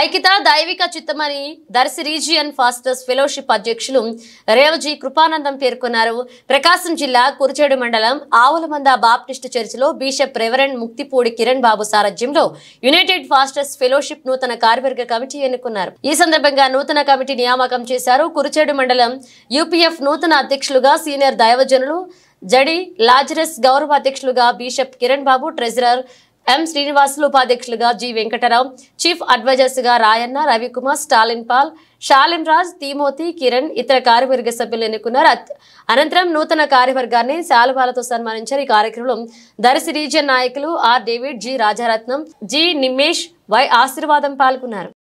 ఐకిత దైవిక చిత్తమని Darsi region pastors fellowship అధ్యక్షులు రేవజీ కృపానందం పేర్కొన్నారు ప్రకాశం జిల్లా కురిచేడు మండలం ఆవులమంద బాప్టిస్ట్ చర్చిలో బిషప్ రెవరెండ్ ముక్తిపూడి కిరణ్ బాబు సారథ్యంలో యునైటెడ్ ఫాస్టర్స్ ఫెలోషిప్ నూతన కార్యవర్గ కమిటీ ఎన్నుకున్నారు ఈ సందర్భంగా నూతన కమిటీ నియామకం చేశారు కురిచేడు మండలం యూపీఎఫ్ నూతన అధ్యక్షులుగా సీనియర్ దైవజనులు జడి లాజరస్ గౌరవ అధ్యక్షులుగా bishop Kiran Babu treasurer M Srinivasulu ఉపాధ్యక్షులుగా జి వెంకటరావు చీఫ్ అడ్వైజర్స్గా Rayanna Ravikumar Stalin Paul Shalin Raj Timothy Kiran ఇతర కార్యవర్గ సభ్యులు ఎన్నుకున్నారు అనంతరం నూతన కార్యవర్గాన్ని శాలువాలతో సన్మానించారు ఈ కార్యక్రమంలో దర్శి రీజియన్ నాయకులు R David G Rajaratnam G Nimmesh Y Ashirvadam పాల్గొన్నారు